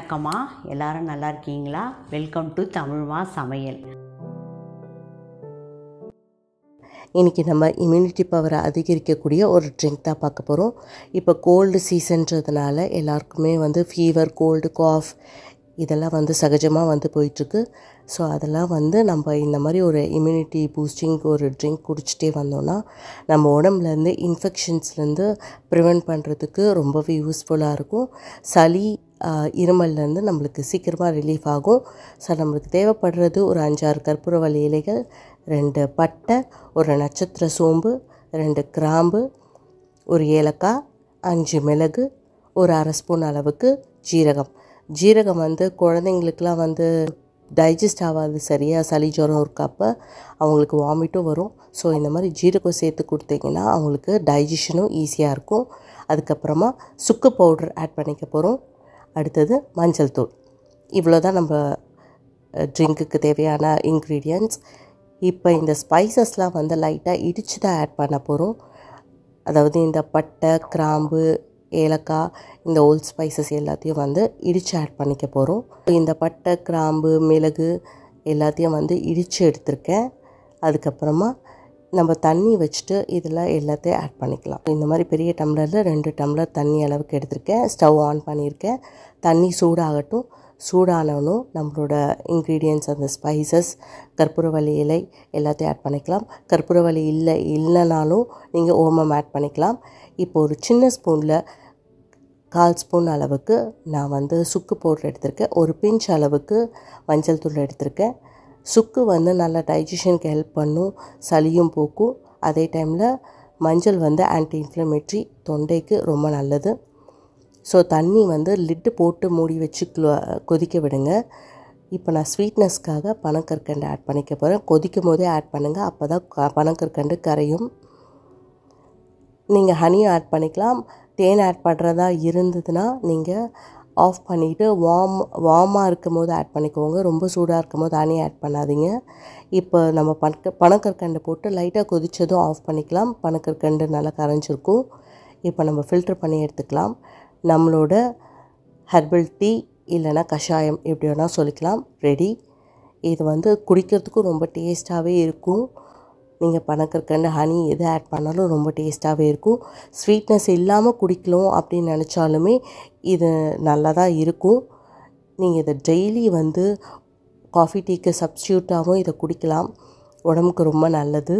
வணக்கம்மா எல்லாரும் நல்லா இருக்கீங்களா வெல்கம் டு தமிழ்மா சமையல் இன்றைக்கி நம்ம இம்யூனிட்டி பவரை அதிகரிக்கக்கூடிய ஒரு ட்ரிங்க் தான் பார்க்க போகிறோம் இப்போ கோல்டு சீசன்றதுனால எல்லாருக்குமே வந்து ஃபீவர் கோல்டு காஃப் இதெல்லாம் வந்து சகஜமாக வந்து போயிட்டுருக்கு ஸோ அதெல்லாம் வந்து நம்ம இந்த மாதிரி ஒரு இம்யூனிட்டி பூஸ்டிங் ஒரு ட்ரிங்க் குடிச்சிட்டே வந்தோன்னா நம்ம உடம்புலேருந்து இன்ஃபெக்ஷன்ஸ்லேருந்து ப்ரிவெண்ட் பண்ணுறதுக்கு ரொம்பவே யூஸ்ஃபுல்லாக இருக்கும் சளி இருமல்லேருந்து நம்மளுக்கு சீக்கிரமாக ரிலீஃப் ஆகும் ஸோ நம்மளுக்கு தேவைப்படுறது ஒரு அஞ்சாறு கற்பூரவள்ளி இலைகள் ரெண்டு பட்டை ஒரு நட்சத்திர சோம்பு ரெண்டு கிராம்பு ஒரு ஏலக்காய் அஞ்சு மிளகு ஒரு அரை ஸ்பூன் அளவுக்கு ஜீரகம் ஜீரகம் வந்து குழந்தைங்களுக்கெலாம் வந்து டைஜஸ்ட் ஆகாது சரியாக சளி ஜுரம் இருக்கப்போ அவங்களுக்கு வாமிட்டும் வரும் ஸோ இந்த மாதிரி ஜீரகம் சேர்த்து கொடுத்தீங்கன்னா அவங்களுக்கு டைஜஷனும் ஈஸியாக இருக்கும் அதுக்கப்புறமா சுக்கு பவுடர் ஆட் பண்ணிக்க போகிறோம் அடுத்தது மஞ்சள் தூள் இவ்வளோ தான் நம்ம ட்ரிங்க்குக்கு தேவையான இன்க்ரீடியன்ட்ஸ் இப்போ இந்த ஸ்பைசஸ்லாம் வந்து லைட்டாக இடித்து தான் ஆட் பண்ண போகிறோம் அதாவது இந்த பட்டை கிராம்பு ஏலக்காய் இந்த ஓல்ட் ஸ்பைசஸ் எல்லாத்தையும் வந்து இடித்து ஆட் பண்ணிக்க போகிறோம் இந்த பட்டை கிராம்பு மிளகு எல்லாத்தையும் வந்து இடித்து எடுத்திருக்கேன் அதுக்கப்புறமா நம்ம தண்ணி வச்சுட்டு இதில் எல்லாத்தையும் ஆட் பண்ணிக்கலாம் இந்த மாதிரி பெரிய டம்ளரில் ரெண்டு டம்ளர் தண்ணி அளவுக்கு எடுத்திருக்கேன் ஸ்டவ் ஆன் பண்ணியிருக்கேன் தண்ணி சூடாகட்டும் சூடானவனும் நம்மளோட இன்க்ரீடியன்ஸ் அந்த ஸ்பைசஸ் கற்பூரவள்ளி இலை எல்லாத்தையும் ஆட் பண்ணிக்கலாம் கற்பூரவள்ளி இல்லை இல்லைனாலும் நீங்கள் ஓமம் ஆட் பண்ணிக்கலாம் இப்போ ஒரு சின்ன ஸ்பூனில் கால் ஸ்பூன் அளவுக்கு நான் வந்து சுக்கு பவுடர் எடுத்திருக்கேன் ஒரு பிஞ்ச் அளவுக்கு மஞ்சள் தூள் எடுத்திருக்கேன் சுக்கு வந்து நல்லா டைஜஷனுக்கு ஹெல்ப் பண்ணும் சளியும் போக்கும் அதே டைமில் மஞ்சள் வந்து ஆன்டி இன்ஃப்ளமேட்ரி தொண்டைக்கு ரொம்ப நல்லது ஸோ தண்ணி வந்து லிட்டு போட்டு மூடி வச்சு கொதிக்க விடுங்க இப்போ நான் ஸ்வீட்னஸ்க்காக பனங்கற்கண்டு ஆட் பண்ணிக்க போகிறேன் கொதிக்கும் போதே ஆட் பண்ணுங்கள் அப்போ தான் பனங்கற்கண்டு கரையும் நீங்கள் ஹனியும் ஆட் பண்ணிக்கலாம் தேன் ஆட் பண்ணுறதா இருந்ததுன்னா நீங்கள் ஆஃப் பண்ணிவிட்டு வார்ம் வார்மாக இருக்கும் போது ஆட் பண்ணிக்கோங்க ரொம்ப சூடாக இருக்கும் போது ஹனி ஆட் பண்ணாதீங்க இப்போ நம்ம பனக்க பனக்கற்கண்டு போட்டு லைட்டாக கொதித்ததும் ஆஃப் பண்ணிக்கலாம் பனக்கற்கண்டு நல்லா கரைஞ்சிருக்கும் இப்போ நம்ம ஃபில்ட்ரு பண்ணி எடுத்துக்கலாம் நம்மளோட ஹெர்பல் டீ இல்லைன்னா கஷாயம் எப்படி வேணால் சொல்லிக்கலாம் ரெடி இது வந்து குடிக்கிறதுக்கும் ரொம்ப டேஸ்ட்டாகவே இருக்கும் நீங்கள் பனக்கற்கண்டு ஹனி எது ஆட் பண்ணாலும் ரொம்ப டேஸ்ட்டாகவே இருக்கும் ஸ்வீட்னஸ் இல்லாமல் குடிக்கலாம் அப்படின்னு நினச்சாலுமே இது நல்லா தான் இருக்கும் நீங்கள் இதை டெய்லி வந்து காஃபி டீக்கு சப்ஸ்டியூட்டாகவும் இதை குடிக்கலாம் உடம்புக்கு ரொம்ப நல்லது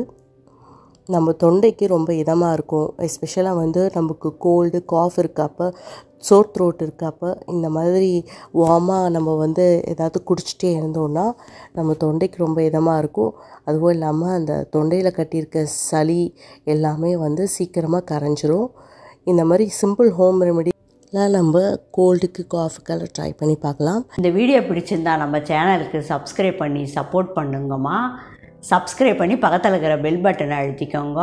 நம்ம தொண்டைக்கு ரொம்ப இதமாக இருக்கும் எஸ்பெஷலாக வந்து நமக்கு கோல்டு காஃப் இருக்கப்போ சோர் த்ரோட் இருக்கப்போ இந்த மாதிரி வார்மாக நம்ம வந்து ஏதாவது குடிச்சிட்டே இருந்தோம்னா நம்ம தொண்டைக்கு ரொம்ப இதமாக இருக்கும் அதுவும் இல்லாமல் அந்த தொண்டையில் கட்டியிருக்க சளி எல்லாமே வந்து சீக்கிரமாக கரைஞ்சிரும் இந்த மாதிரி சிம்பிள் ஹோம் ரெமெடி எல்லாம் நம்ம கோல்டுக்கு காஃபுக்கெல்லாம் ட்ரை பண்ணி பார்க்கலாம் இந்த வீடியோ பிடிச்சிருந்தா நம்ம சேனலுக்கு சப்ஸ்கிரைப் பண்ணி சப்போர்ட் பண்ணுங்கம்மா சப்ஸ்கிரைப் பண்ணி பக்கத்தில் இருக்கிற பெல் பட்டனை அழுத்திக்கோங்க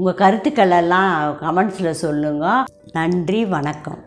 உங்கள் கருத்துக்கள் எல்லாம் கமெண்ட்ஸில் சொல்லுங்கள் நன்றி வணக்கம்